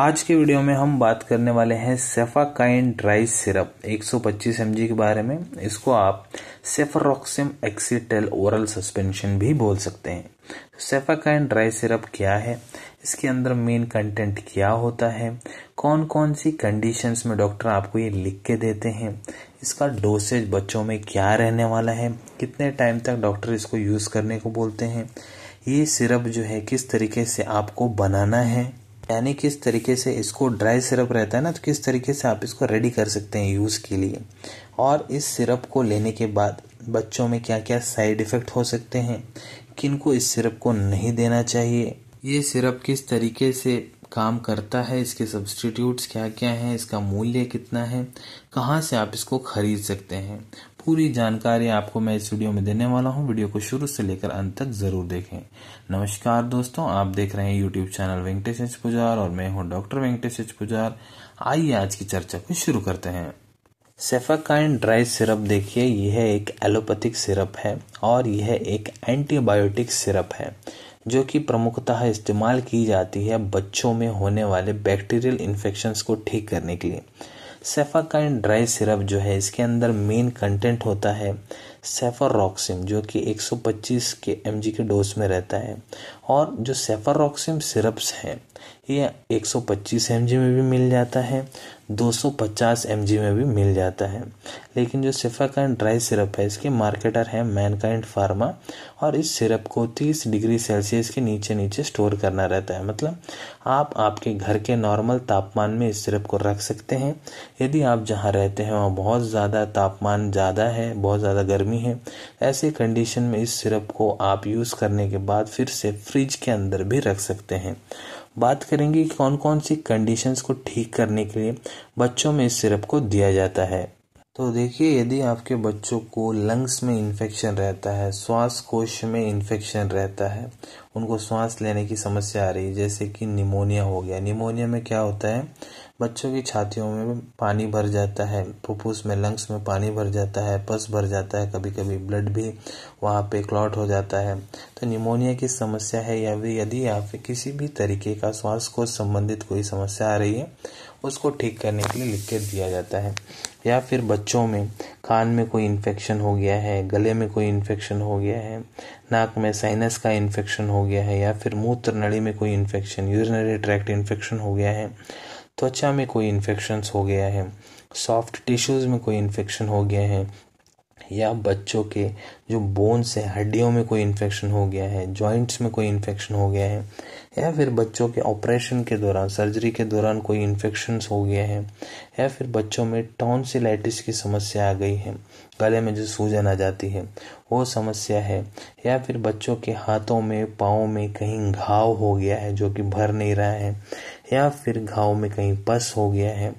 आज के वीडियो में हम बात करने वाले हैं सेफाकाइन ड्राई सिरप 125 सौ के बारे में इसको आप सेफरॉक्सिम एक्सीटेल ओरल सस्पेंशन भी बोल सकते हैं तो सेफाकाइन ड्राई सिरप क्या है इसके अंदर मेन कंटेंट क्या होता है कौन कौन सी कंडीशंस में डॉक्टर आपको ये लिख के देते हैं इसका डोसेज बच्चों में क्या रहने वाला है कितने टाइम तक डॉक्टर इसको यूज़ करने को बोलते हैं ये सिरप जो है किस तरीके से आपको बनाना है यानी किस तरीके से इसको ड्राई सिरप रहता है ना तो किस तरीके से आप इसको रेडी कर सकते हैं यूज़ के लिए और इस सिरप को लेने के बाद बच्चों में क्या क्या साइड इफ़ेक्ट हो सकते हैं किनको इस सिरप को नहीं देना चाहिए ये सिरप किस तरीके से काम करता है इसके सब्सटीट्यूट्स क्या क्या हैं इसका मूल्य कितना है कहाँ से आप इसको खरीद सकते हैं पूरी जानकारी आपको मैं इस वीडियो में देने वाला हूँ वीडियो को शुरू से लेकर अंत तक जरूर देखें नमस्कार दोस्तों आप देख रहे हैं यूट्यूब चैनल वेंकटेश पुजार और मैं हूँ डॉक्टर वेंकटेश पुजार आइए आज की चर्चा को शुरू करते हैं सेफाकाइन ड्राई सिरप देखिए यह एक एलोपैथिक सिरप है और यह एक एंटीबायोटिक सिरप है जो कि प्रमुखतः इस्तेमाल की जाती है बच्चों में होने वाले बैक्टीरियल इन्फेक्शंस को ठीक करने के लिए सेफाकाइन ड्राई सिरप जो है इसके अंदर मेन कंटेंट होता है सेफरॉक्सिम जो कि 125 के एम के डोज में रहता है और जो सेफरॉक्सिम सिरप्स हैं ये 125 एम में भी मिल जाता है 250 mg में भी मिल जाता है लेकिन जो सिफाकान ड्राई सिरप है इसके मार्केटर है मैनकाइंड फार्मा और इस सिरप को 30 डिग्री सेल्सियस के नीचे नीचे स्टोर करना रहता है मतलब आप आपके घर के नॉर्मल तापमान में इस सिरप को रख सकते हैं यदि आप जहाँ रहते हैं वहाँ बहुत ज़्यादा तापमान ज़्यादा है बहुत ज़्यादा गर्मी है ऐसे कंडीशन में इस सिरप को आप यूज़ करने के बाद फिर से फ्रिज के अंदर भी रख सकते हैं बात करेंगे कि कौन कौन सी कंडीशंस को ठीक करने के लिए बच्चों में इस सिरप को दिया जाता है तो देखिए यदि आपके बच्चों को लंग्स में इन्फेक्शन रहता है श्वास कोश में इन्फेक्शन रहता है उनको श्वास लेने की समस्या आ रही है जैसे कि निमोनिया हो गया निमोनिया में क्या होता है बच्चों की छातियों में पानी भर जाता है फुफ्फुस में लंग्स में पानी भर जाता है पस भर जाता है कभी कभी ब्लड भी वहाँ पे क्लॉट हो जाता है तो निमोनिया की समस्या है या भी यदि आप किसी भी तरीके का श्वास को संबंधित कोई समस्या आ रही है उसको ठीक करने के लिए लिख के दिया जाता है या फिर बच्चों में कान में कोई इन्फेक्शन हो गया है गले में कोई इन्फेक्शन हो गया है नाक में साइनस का इन्फेक्शन हो गया है या फिर मूत्र नली में कोई इन्फेक्शन यूरिनरी ट्रैक्ट इन्फेक्शन हो गया है त्वचा में कोई इन्फेक्शन हो गया है सॉफ्ट टिश्यूज़ में कोई इन्फेक्शन हो गया है या बच्चों के जो बोन्स है हड्डियों में कोई इन्फेक्शन हो गया है जॉइंट्स में कोई इन्फेक्शन हो गया है या फिर बच्चों के ऑपरेशन के दौरान सर्जरी के दौरान कोई इन्फेक्शन हो गया है या फिर बच्चों में टॉन्सिलाइटिस की समस्या आ गई है गले में जो सूजन आ जाती है वो समस्या है या फिर बच्चों के हाथों में पाँव में कहीं घाव हो गया है जो कि भर नहीं रहा है या फिर घाव में कहीं पस हो गया है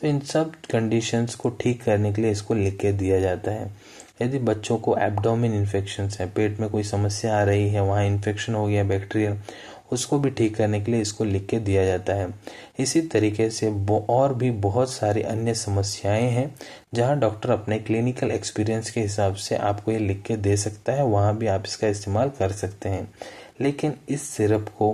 तो इन सब कंडीशंस को ठीक करने के लिए इसको लिख के दिया जाता है यदि बच्चों को एब्डोमिन इन्फेक्शन है पेट में कोई समस्या आ रही है वहाँ इन्फेक्शन हो गया बैक्टीरियल उसको भी ठीक करने के लिए इसको लिख के दिया जाता है इसी तरीके से और भी बहुत सारी अन्य समस्याएं हैं जहां डॉक्टर अपने क्लिनिकल एक्सपीरियंस के हिसाब से आपको ये लिख के दे सकता है वहां भी आप इसका इस्तेमाल कर सकते हैं लेकिन इस सिरप को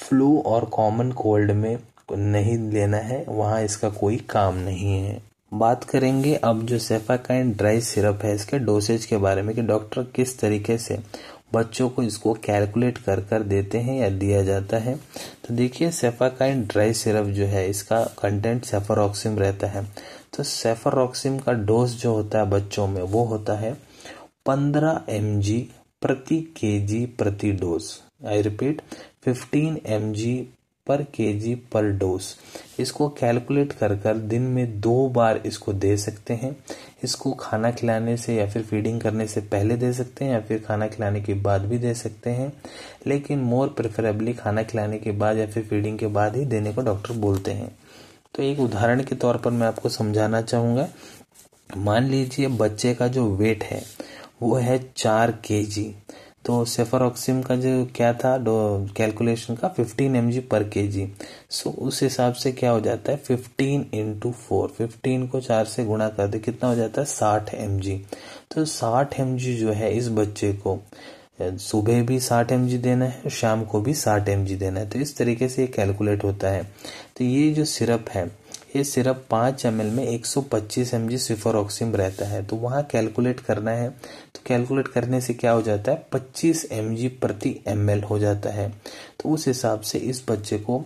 फ्लू और कॉमन कोल्ड में नहीं लेना है वहाँ इसका कोई काम नहीं है बात करेंगे अब जो सेफाकाइन ड्राई सिरप है इसके डोसेज के बारे में कि डॉक्टर किस तरीके से बच्चों को इसको कैलकुलेट कर कर देते हैं या दिया जाता है तो देखिए सेफाकाइन ड्राई सिरप जो है इसका कंटेंट सेफारोक्सिम रहता है तो सेफरॉक्सिम का डोज जो होता है बच्चों में वो होता है पंद्रह एम प्रति के प्रति डोज आई रिपीट 15 एम पर के जी पर डोज इसको कैलकुलेट कर कर दिन में दो बार इसको दे सकते हैं इसको खाना खिलाने से या फिर फीडिंग करने से पहले दे सकते हैं या फिर खाना खिलाने के बाद भी दे सकते हैं लेकिन मोर प्रेफरेबली खाना खिलाने के बाद या फिर फीडिंग के बाद ही देने को डॉक्टर बोलते हैं तो एक उदाहरण के तौर पर मैं आपको समझाना चाहूँगा मान लीजिए बच्चे का जो वेट है वो है चार के जी तो सेफरऑक्सिम का जो क्या था कैलकुलेशन का 15 एम पर के जी सो उस हिसाब से क्या हो जाता है 15 इंटू फोर फिफ्टीन को चार से गुणा कर दे कितना हो जाता है 60 एम तो 60 एम जो है इस बच्चे को सुबह भी 60 एम देना है शाम को भी 60 एम देना है तो इस तरीके से ये कैलकुलेट होता है तो ये जो सिरप है ये सिर्फ पाँच एम में 125 सौ पच्चीस एम जी सिफोरॉक्सिम रहता है तो वहाँ कैलकुलेट करना है तो कैलकुलेट करने से क्या हो जाता है 25 एम प्रति एम हो जाता है तो उस हिसाब से इस बच्चे को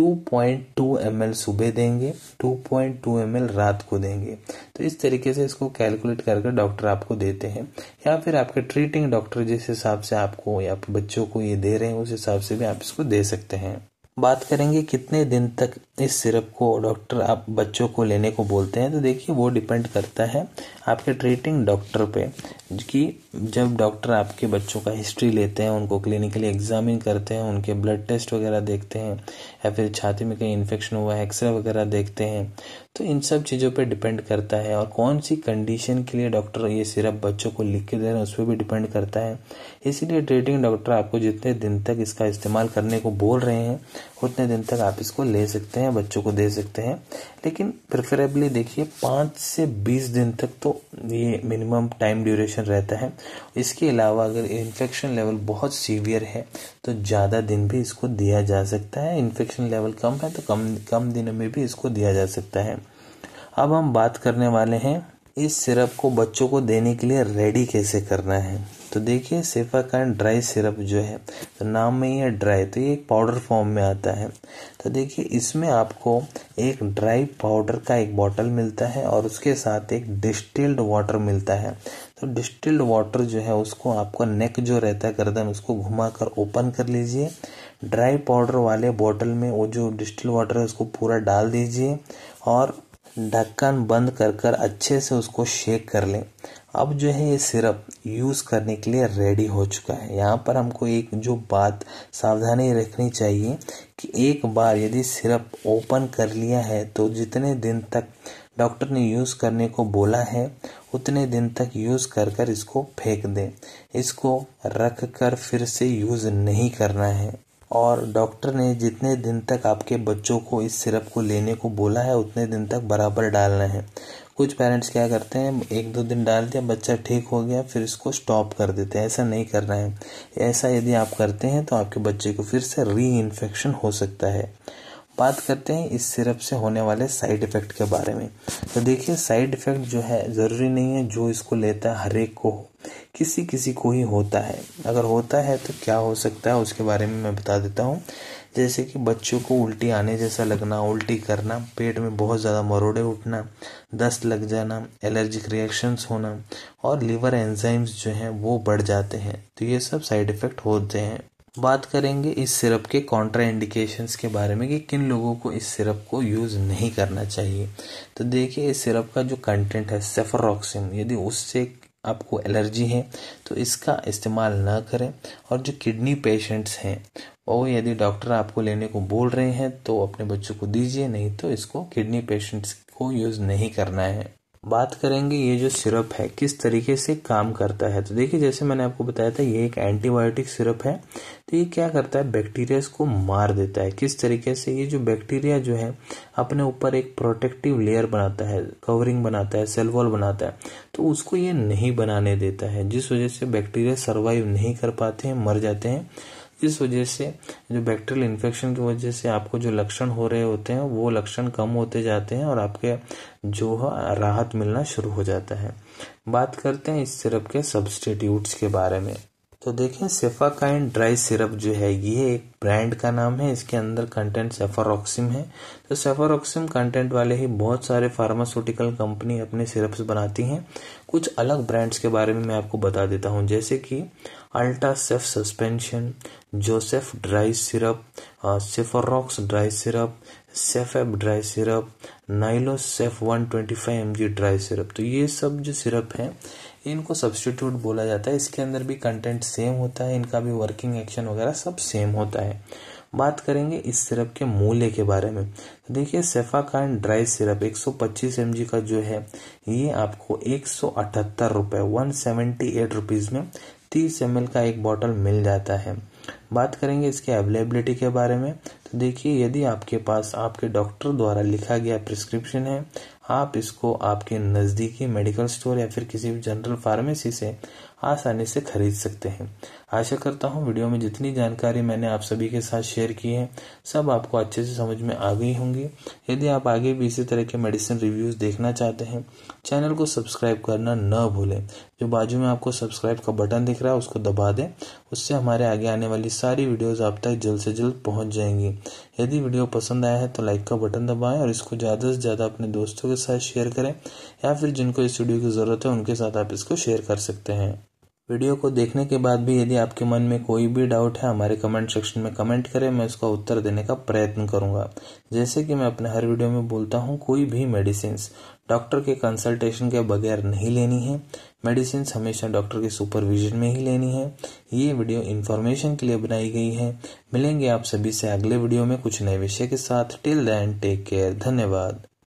2.2 पॉइंट सुबह देंगे 2.2 पॉइंट रात को देंगे तो इस तरीके से इसको कैलकुलेट करके डॉक्टर आपको देते हैं या फिर आपके ट्रीटिंग डॉक्टर जिस हिसाब से आपको या बच्चों को ये दे रहे हैं उस हिसाब से भी आप इसको दे सकते हैं बात करेंगे कितने दिन तक इस सिरप को डॉक्टर आप बच्चों को लेने को बोलते हैं तो देखिए वो डिपेंड करता है आपके ट्रीटिंग डॉक्टर पे कि जब डॉक्टर आपके बच्चों का हिस्ट्री लेते हैं उनको क्लिनिकली एग्जामिन करते हैं उनके ब्लड टेस्ट वगैरह देखते हैं या फिर छाती में कहीं इन्फेक्शन हुआ है एक्सरे वगैरह देखते हैं तो इन सब चीज़ों पे डिपेंड करता है और कौन सी कंडीशन के लिए डॉक्टर ये सिरप बच्चों को लिख के दे रहे हैं उस पर भी डिपेंड करता है इसीलिए ट्रीटिंग डॉक्टर आपको जितने दिन तक इसका इस्तेमाल करने को बोल रहे हैं उतने दिन तक आप इसको ले सकते हैं बच्चों को दे सकते हैं लेकिन प्रेफरेबली देखिए पाँच से बीस दिन तक तो ये मिनिमम टाइम ड्यूरेशन रहता है इसके अलावा अगर इन्फेक्शन लेवल बहुत सीवियर है तो ज़्यादा दिन भी इसको दिया जा सकता है इन्फेक्शन लेवल कम है तो कम कम दिनों में भी इसको दिया जा सकता है अब हम बात करने वाले हैं इस सिरप को बच्चों को देने के लिए रेडी कैसे करना है तो देखिए सेफाकान ड्राई सिरप जो है तो नाम में ही है ड्राई तो ये एक पाउडर फॉर्म में आता है तो देखिए इसमें आपको एक ड्राई पाउडर का एक बॉटल मिलता है और उसके साथ एक डिस्टिल्ड वाटर मिलता है तो डिस्टिल्ड वाटर जो है उसको आपका नेक जो रहता है गर्दन उसको घुमा कर ओपन कर लीजिए ड्राई पाउडर वाले बॉटल में वो जो डिस्टिल वाटर है उसको पूरा डाल दीजिए और ढक्कन बंद कर कर अच्छे से उसको शेक कर लें अब जो है ये सिरप यूज़ करने के लिए रेडी हो चुका है यहाँ पर हमको एक जो बात सावधानी रखनी चाहिए कि एक बार यदि सिरप ओपन कर लिया है तो जितने दिन तक डॉक्टर ने यूज़ करने को बोला है उतने दिन तक यूज़ कर कर इसको फेंक दें इसको रख कर फिर से यूज़ नहीं करना है और डॉक्टर ने जितने दिन तक आपके बच्चों को इस सिरप को लेने को बोला है उतने दिन तक बराबर डालना है कुछ पेरेंट्स क्या करते हैं एक दो दिन डाल दिया बच्चा ठीक हो गया फिर इसको स्टॉप कर देते हैं ऐसा नहीं करना है ऐसा यदि आप करते हैं तो आपके बच्चे को फिर से री इन्फेक्शन हो सकता है बात करते हैं इस सिरप से होने वाले साइड इफ़ेक्ट के बारे में तो देखिए साइड इफ़ेक्ट जो है ज़रूरी नहीं है जो इसको लेता है हर एक को किसी किसी को ही होता है अगर होता है तो क्या हो सकता है उसके बारे में मैं बता देता हूँ जैसे कि बच्चों को उल्टी आने जैसा लगना उल्टी करना पेट में बहुत ज़्यादा मरोड़े उठना दस्त लग जाना एलर्जिक रिएक्शंस होना और लीवर एंजाइम्स जो हैं वो बढ़ जाते हैं तो ये सब साइड इफ़ेक्ट होते हैं बात करेंगे इस सिरप के कॉन्ट्रा इंडिकेशन के बारे में कि किन लोगों को इस सिरप को यूज़ नहीं करना चाहिए तो देखिए इस सिरप का जो कंटेंट है सेफरॉक्सिन यदि उससे आपको एलर्जी है तो इसका इस्तेमाल ना करें और जो किडनी पेशेंट्स हैं वो यदि डॉक्टर आपको लेने को बोल रहे हैं तो अपने बच्चों को दीजिए नहीं तो इसको किडनी पेशेंट्स को यूज़ नहीं करना है बात करेंगे ये जो सिरप है किस तरीके से काम करता है तो देखिए जैसे मैंने आपको बताया था ये एक एंटीबायोटिक सिरप है तो ये क्या करता है बैक्टीरिया को मार देता है किस तरीके से ये जो बैक्टीरिया जो है अपने ऊपर एक प्रोटेक्टिव लेयर बनाता है कवरिंग बनाता है सेलवॉल बनाता है तो उसको ये नहीं बनाने देता है जिस वजह से बैक्टीरिया सर्वाइव नहीं कर पाते हैं मर जाते हैं इस वजह से जो बैक्टीरियल इन्फेक्शन की वजह से आपको जो लक्षण हो रहे होते हैं वो लक्षण कम होते जाते हैं और आपके जो है राहत मिलना शुरू हो जाता है बात करते हैं इस सिरप के सब्सटीट्यूट्स के बारे में तो देखें सेफा ड्राई सिरप जो है ये एक ब्रांड का नाम है इसके अंदर कंटेंट सेफारोक्सिम है तो सेफारोक्सिम कंटेंट वाले ही बहुत सारे फार्मास्यूटिकल कंपनी अपने सिरप्स बनाती हैं कुछ अलग ब्रांड्स के बारे में मैं आपको बता देता हूँ जैसे कि अल्टा सेफ सस्पेंशन जोसेफ ड्राई सिरप सेफारोक्स ड्राई सिरप सेफेप ड्राई सिरप नाइलो सेफ one twenty five M G dry syrup तो ये सब जो सिरप हैं इनको सब्सटीट्यूट बोला जाता है इसके अंदर भी कंटेंट सेम होता है इनका भी वर्किंग एक्शन वगैरह सब सेम होता है बात करेंगे इस सिरप के मूल्य के बारे में तो देखिए सेफाकान ड्राई सिरप 125 सौ का जो है ये आपको एक सौ अठहत्तर रुपये में 30 एम का एक बॉटल मिल जाता है बात करेंगे इसके अवेलेबिलिटी के बारे में तो देखिए यदि आपके पास आपके डॉक्टर द्वारा लिखा गया प्रिस्क्रिप्शन है आप इसको आपके नज़दीकी मेडिकल स्टोर या फिर किसी भी जनरल फार्मेसी से आसानी से खरीद सकते हैं आशा करता हूँ वीडियो में जितनी जानकारी मैंने आप सभी के साथ शेयर की है सब आपको अच्छे से समझ में आ गई होंगी यदि आप आगे भी इसी तरह के मेडिसिन रिव्यूज देखना चाहते हैं चैनल को सब्सक्राइब करना न भूलें जो बाजू में आपको सब्सक्राइब का बटन दिख रहा है उसको दबा दें उससे हमारे आगे आने वाली सारी वीडियोज़ आप तक जल्द से जल्द पहुंच जाएंगी यदि वीडियो पसंद आया है तो लाइक का बटन दबाएं और इसको ज़्यादा से ज़्यादा अपने दोस्तों के साथ शेयर करें या फिर जिनको इस वीडियो की ज़रूरत है उनके साथ आप इसको शेयर कर सकते हैं वीडियो को देखने के बाद भी यदि आपके मन में कोई भी डाउट है हमारे कमेंट सेक्शन में कमेंट करें मैं उसका उत्तर देने का प्रयत्न करूंगा जैसे कि मैं अपने हर वीडियो में बोलता हूं कोई भी मेडिसिन डॉक्टर के कंसल्टेशन के बगैर नहीं लेनी है मेडिसिन हमेशा डॉक्टर के सुपरविजन में ही लेनी है ये वीडियो इन्फॉर्मेशन के लिए बनाई गई है मिलेंगे आप सभी से अगले वीडियो में कुछ नए विषय के साथ टिल देन टेक केयर धन्यवाद